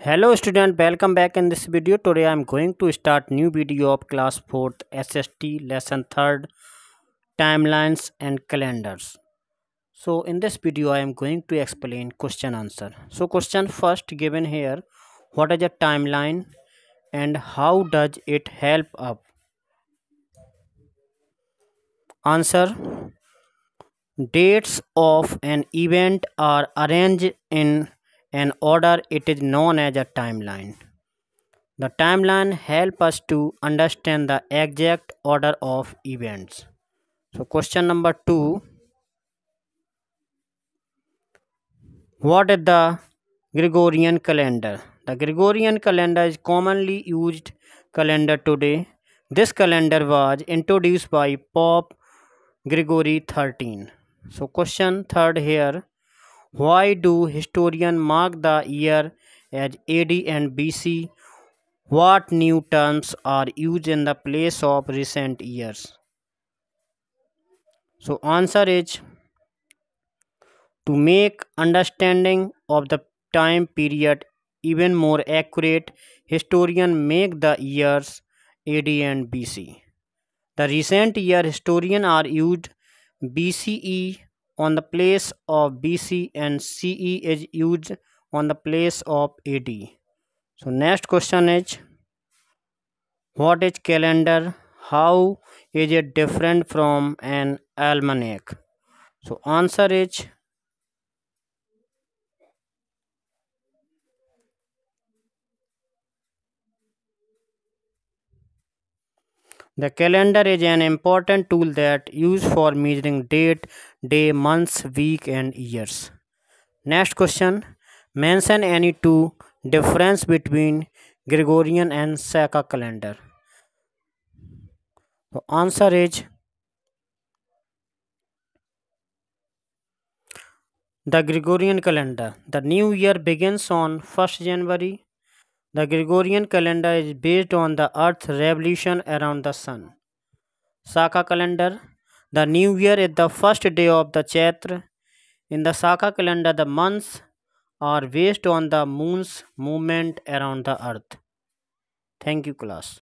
hello student welcome back in this video today i'm going to start new video of class 4th sst lesson 3rd timelines and calendars so in this video i am going to explain question answer so question first given here what is a timeline and how does it help up answer dates of an event are arranged in an order it is known as a timeline. The timeline help us to understand the exact order of events. So question number 2 What is the Gregorian calendar? The Gregorian calendar is commonly used calendar today. This calendar was introduced by Pope Gregory 13. So question third here why do historians mark the year as AD and BC? What new terms are used in the place of recent years? So answer is to make understanding of the time period even more accurate, historians make the years AD and BC. The recent year historians are used BCE on the place of BC and CE is used on the place of AD. So next question is what is calendar? How is it different from an almanac? So answer is The calendar is an important tool that used for measuring date, day, months, week and years. Next question. Mention any two difference between Gregorian and Saka calendar. The answer is the Gregorian calendar. The new year begins on 1st January the Gregorian calendar is based on the Earth's revolution around the Sun. Saka calendar The new year is the first day of the Chaitra. In the Saka calendar, the months are based on the moon's movement around the Earth. Thank you, class.